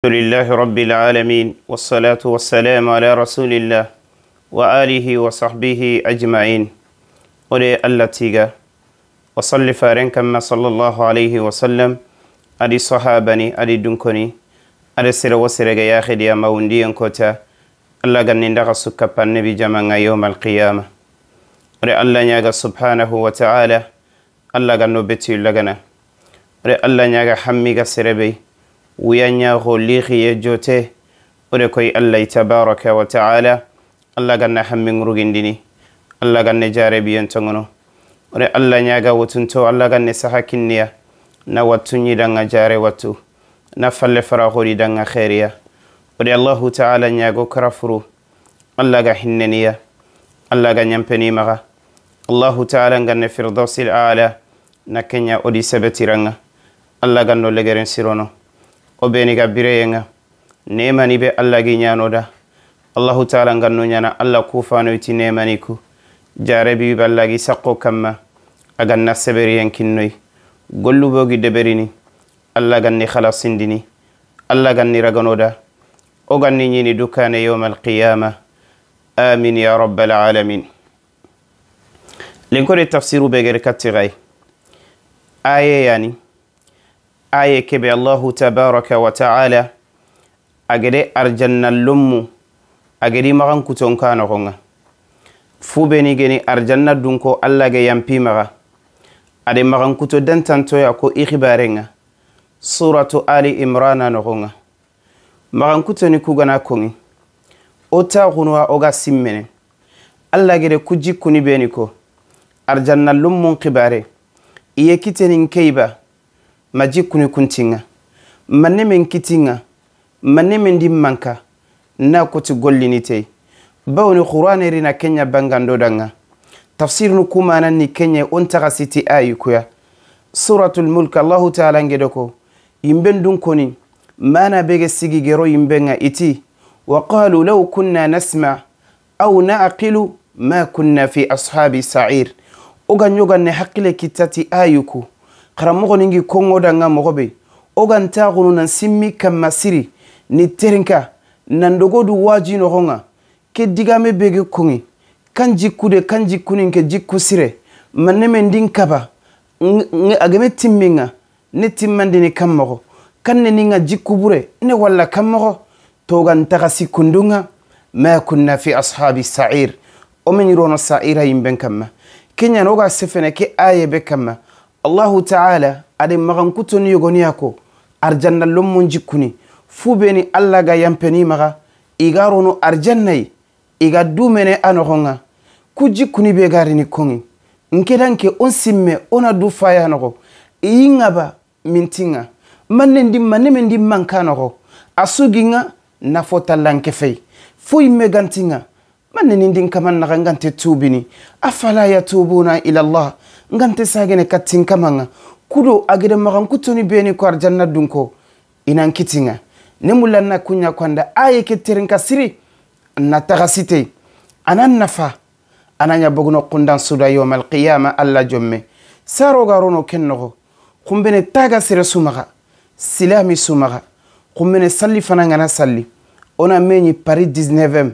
الحمد لله رب العالمين والصلاة والسلام على رسول الله وآله وصحبه أجمعين ولي الله وصل فارن ما صلى الله عليه وسلم أدي صحابني أدي دنكني أدي سر وسر يا خدي ما وندي كوتا الله قلن ندغ سكبا النبي جمع يوم القيامة ولي الله نيغا سبحانه وتعالى الله قلن بتي لغنا ولي الله نيغا حمي سربي wiyanyaho lihiye jote ode koye allah tabaraka wa taala allah ganna hammin rugindini allah ganne jarebiyen togono ode allah ñaga wotunto allah ganne saha kinniya na wattuñidanga jare wattu na falle farahoɗidanga heriya ode allahu taala ñago karafuru allah ga hinneniya allah ga ñampenimaha allahu taala ganne firdausil ala na kenya odi sebetiranga allah ganno legeren sirono o beni gabbireye nga nemani be allah gi ñanoda allahu taala ngannu ñana allah kufanoyti nemani ku jarabi be allah gi sakko kamma agan na seberi hen kinnoyi golluboogi deberini allah ganni halasindini allah ganni raganoda o ganni ñini dukane yowma alqiyama amin ya rabbal alamin linkode tafsiru be gere kattiray ayeyani yani aye kebe allahu tabaraka wa taala lummu. arjannallonmu agedi kuton kutonka noxonga fu beni gani arjanna dunko allah yamfi yampi maxa ade maxan kuto dantantoya ko i xibarenga suratu ali imrana noxonga maxan kutoni kuni. kongi wo o ga simmene allah gade ku jikkuni beni ko arjannallon mun xibare iye kitenin keiba ma jikkuni kuntiŋa manne meŋ kitiŋa manne meŋ diŋ manka naa koti gollinitey bawo ni xuranerina kenya bangando daŋa tafsirinu kumanaŋ ni kenya ontaxa siti ayi kuya suratulmulk allahu taala ngede ko yimben dun koni mana bege sigi gero yimbeŋa iti wa qalu law kunna nasma aw naaqilu ma kunna fi ashabi sair oga ɲoganne hakkile kittati ayi ku karamɔgɔ nin gi kɔngɔda nga mɔgɔ be o gan taxunu nan simmi kanmasiri ni terinka nan dogodu waaji nɔgɔ ga ke digame be ge koŋi kan jikkude kan jikkunin ke jikku sire manne men din kaba ageme timmin ga ne timmandini kan mɔgɔ kan ne nin ga jikkubure ne walla kan mɔgɔ to gan taxasi kundun ga ma kunna fi ashabi sair o men yirono saira yimben kanma ke ɲana o ga sefene ke aye be kanma allahu taala ada maxankutoni yogoniya ko arjanna lommon jikkuni fuu beni allah ga yampeni maxa iga ronu arjannayi iga dumene a noxonga ku jikkuni be garini kongi nkedanke on simme ona du faya noxo iyingaba mintinga mannen di manne men di manka noxo a suginga nafo tallanke fey fo imme gantinga manne nin din kaman naxangante tubini afala yatubuna ila allah ngante sagene kattin kamanga kudo agede magan kutoni beni ko arjanna dunko inan kitinga ne mulanna kunya kwanda aye ketterin kasiri na tagasite anan nafa ananya bogno kundan suda yawmal qiyama alla jomme saro garono kennogo kumbene taga sere sumaga silami sumaga kumbene salli fana ngana salli ona meñi paris 19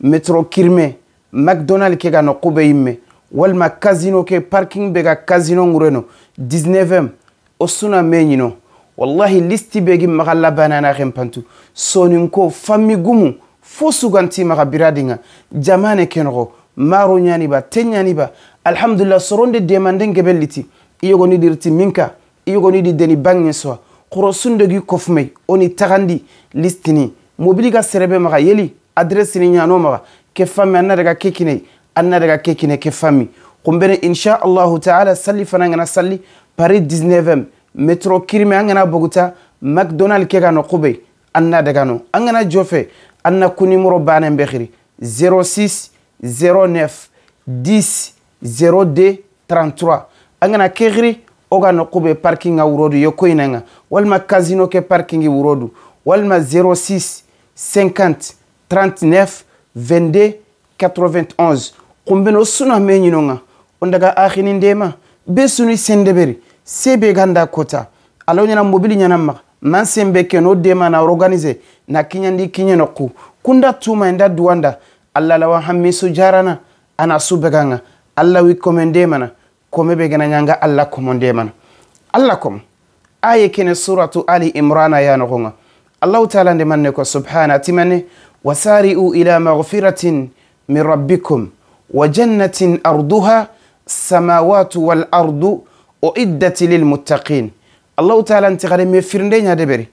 metro kirme mcdonald ke ga no kube yimme walima casino kɛ parking bɛ ka casino ŋure no 19m o suna mɛ ɲino wallahi listi bɛ gi maga labanana xen pantu soninko fami gumu fo suganti maga biradinga jamane ke noxo maro ɲaniba te ɲaniba alhamdulillah soronde demanden gebe liti i yogoni diriti minka i yogoni di deni bange sowa xoro sundegi kofumei oni taxandi listini mobili ga serebe maga yeli adressini ɲano maga ke fami anna daga kekinei anna daga ke kine ke fami kumbene insha allahu taala salli fana ngana salli paris 19 metro kirime an gana boguta mcdonald ke gano kube anna daga no an gana jofe anna ku nimero banen be xiri 06 09 10 02 33 an gana ke xiri wo ga no kube parking a wurodu yokoyinanga walma casino ke parking i wurodu walma 06 50 39 22 91 kumbeno suno a meñino ŋa wo ndaga ahini ndema be suno i sendeberi se be ganda kota alawo ñana mobili ñanan maxa nan sembe ke no dema na organise na kiñandi kiñe noku kunda tuma inda duwanda allah lawa hanmi su jarana ana su bega ŋa allah wi kome ndemana kome be gena ñanga allah komo ndemana allah komo aye kene suratu ali imran a yanoxo ŋa allahu taala ndemanne ko subhana timane wasari'u ila mahfiratin min rabbikum wa jannatin arduha samawatu wal ardu uiddat lilmuttaqin allahu taala nti xade me firnde ɲadeberi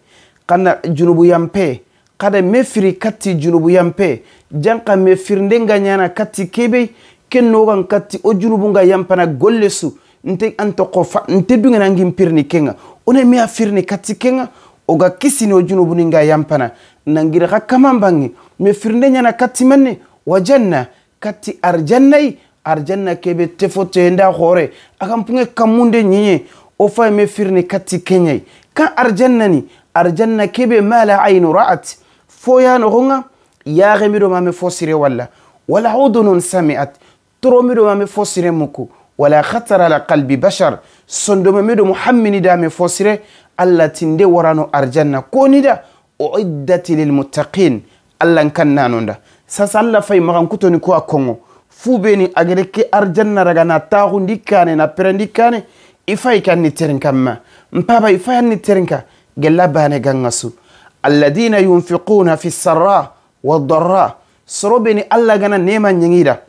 xana junubuyanpe xada me firi katti junubuyanpe janxa me firnde nga ɲana katti kebe ken nogan katti o junubu nga yanpana golle su nte antoko fa nte dungena ngin pirni kenga one me a firni katti kenga oga kisini o junubuni nga yanpana nangira xa kaman me firnde ɲana katti manne wa janna kati arjannai arjanna kebe tefo teyenda hore akampunge kammunde ñiñe o me firni kati keñay kan arjanna ni arjanna kebe mala aynu ra'at foyanoxonga yaxemiɗo mame fo sire walla wala udunun sami'at toromiɗo mame fosire muku wala khatara ala qalbi bashar sondome miɗo mo hamminidame fo sire allah tinde warano arjanna konida uiddati lilmuttaqin allahn kan nanonda sasalla fay magan kutoni ko a kongo fuɓeni agede ke arjanna raga na taxundi kane na perendi kane i fay kan ni teren kam ma npaba i fayan ni teren ka gella bane ganga su alladina yunfiquna fi sarra wadarra soroɓeni allah gana nema ñangida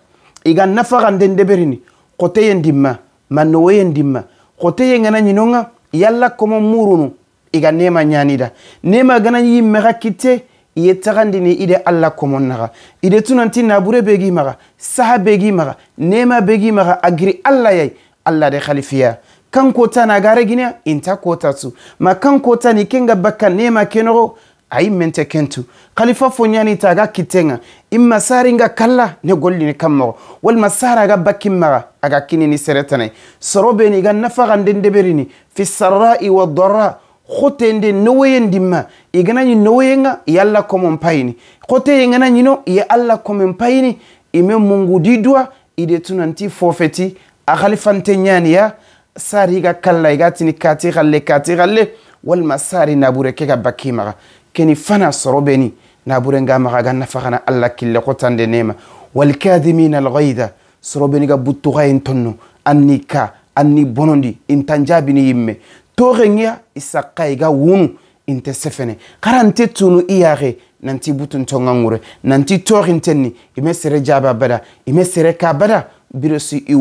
iga nafaxanden deɓerini xoteyen dimma mannowoyen dimma xoteyen gana ñinonga yalla komo murunu iga nema ñanida nema gana yimmexa kitte iye tagandini ide allah komon naga ide tunanti nabure begi maga saha begi maga nema begi maga a giri allah yai allah de halifiya kan kota nagare ginia inta kota su ma kan kota ni kenga bakka nema kenogo ayi mente kentu halifa foyani taga kittenga imma saringa kalla ne gollini kammogo walma saraga bakkin maga aga kinini seretanai sorobeni ga nafagandendeberini fi sarrai wa dorra gotende noweye ndima e gana ñi noweyenga e allah komon payini xoteye gana ñino e allah komen payini ime mungudi duwa ide tunanti fofeti a xali fante ñaniya sari ga kalla iga tini kati xalle kati xalle walma sari nabure ke ga bakki maxa keni fana soroɓeni nabure nga maxa ga nafaxana allah kille xotande nema walkadimina alxaida soroɓeni ga buttuxayin tonno an ni ka an ni bonondi intan jabini yimme torengya isakka iga wunu inte sefene karante tunu iyare nanti butun tonga ngure nanti torintenni ime sere jaba bada ime kabada ka bada birosi i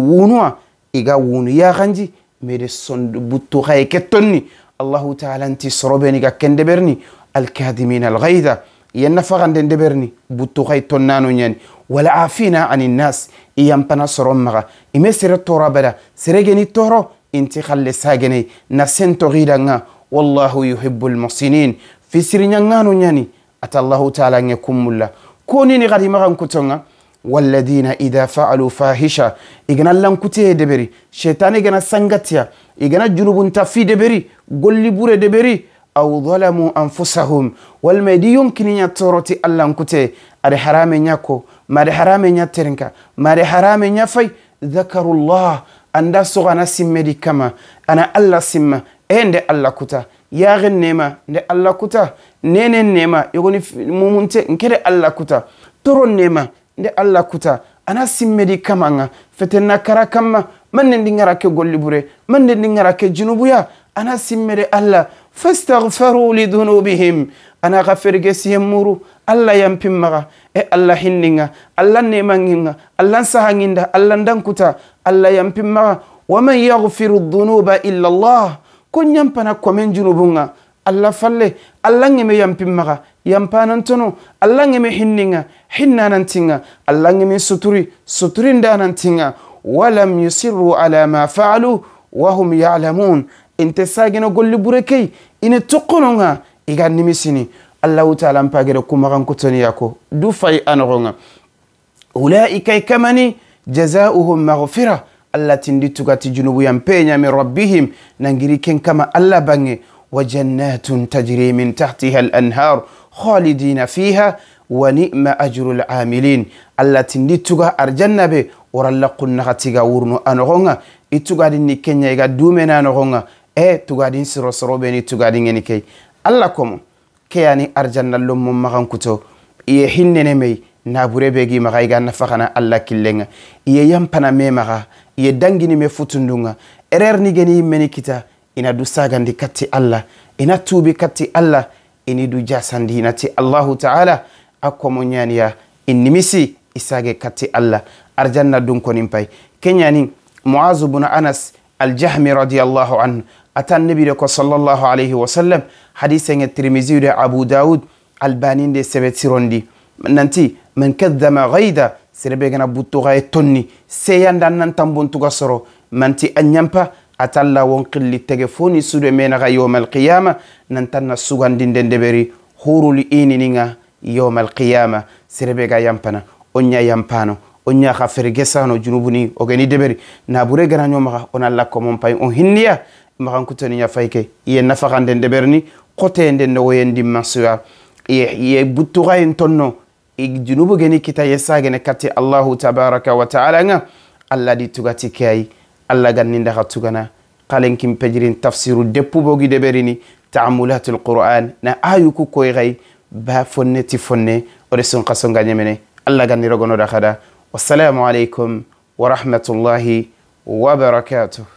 iga wunu yaganji mede sondu buttu xaye ke tonni allahu taala nti sorobeni ga ken deberni alkadimina algayda yenna faxanden deberni buttu xay tonnano ñani wala afina ani nas iyampana soron maxa ime sere seregeni toro inti khalle sagene na sento ridanga wallahu yuhibbul muhsinin fisirinya ngano nyani ata allahu taala nge kumulla koni ni gadi magan kutonga walladina idha fa'alu fahisha igana lankute deberi shaytani gana sangatia igana junubun tafi deberi golli bure deberi aw zalamu anfusahum walma idi yonkininya toroti allankute ade harame nyako made harame nya terenka made harame nya fay dhakaru llah anda sogo ana simme di kama ana allah simma e nde allah kuta yaren nema nde allah kuta nenen nema yogoni mumunte nkede allah kuta toron nema nde allah kuta ana simme di kama ŋa fetenna kara kamma man nen di ŋara ke gollibure man nen di ŋara ke junubuya ana simme de allah fastagfaru lidunubihim ana xa ferge siyemmuru allah yampinmaxa e allah hinninga allah nemanginga allah sahanginda allah dankuta allah yampinmaxa waman yagfiru dunuba illa llah kun yampana komen junubunga allah falle allah ngeme yampinmaxa yampanantono allah ngeme hinninga hinnanantinga allah ngeme suturi suturindanantinga walam yusiru ala ma faalu wahum yalamun inte sagino golli bure key ine tokkononga i ka nimisini allahu taala n pagere kumaxan kotoniya ko du fayi a noxonga ulaika i kamani jazauhum magfira allah tindi tugati junubuyan peñami rabbihim nangiri ken kama allah bange wa jannatun tajri min tahtiha al anhar khalidina fiha wa ni'ma ajru l amilin allah tindi tuga arjanna be woralla qunnaxatiga wurnu a noxonga i eh, tugadin ni kenya i ga dumena noxonga e tugadin sirosorobeni beni tugadin ŋeni kei alla komo keyani arjanna lommon maxan kuto iye hinnene mey nabure be gi maxa iga nafa xana alla killenga iye yampana me maxa iye dangini me futundunga erer ni geni meni kita ina du sagandi katti alla ina tubi katti alla ini du jasandi inati allahu taala a komo ɲaniya inimisi isage katti alla arjanna dun konin pay ke ɲani muazu anas aljahmi radiallahu anhu atan nebire ko sallallahu alayhi wa sallam hadise nge tirmisiu de abu daud albaninde sebe sirondi nanti man kadama gayda serebe gana buttugaye tonni seyanda annan tambontuga soro manti a ñampa atalla won qilli tege foni sude menaga yowma alqiyama nantanna sugandinde ndeberi hurul inininga yowma alqiyama serebe ga yampana o ña yampano o ña xa fere gesano junubuni ogeni deberi nabure gana ñomaxa ona lakkomon pay on hinniya maxan kutaniya fayke iye nafaxanden deɓerni xoteyenden nogoyendin masuya iye buttuxayen tonno junubu geni kita ye sagene allahu tabaraka wa taala nga allah di tugati ke ayi allah gannindaxa tugana xalenkin pejirin tafsiru deppu bogi deberini taamulatul qur'an na ayu ku koy xay ba fonne ti fonne ode sunxa songa ñemene allah gannirogonoda xada wassalamu alaikum wa rahmatullahi wa barakatuh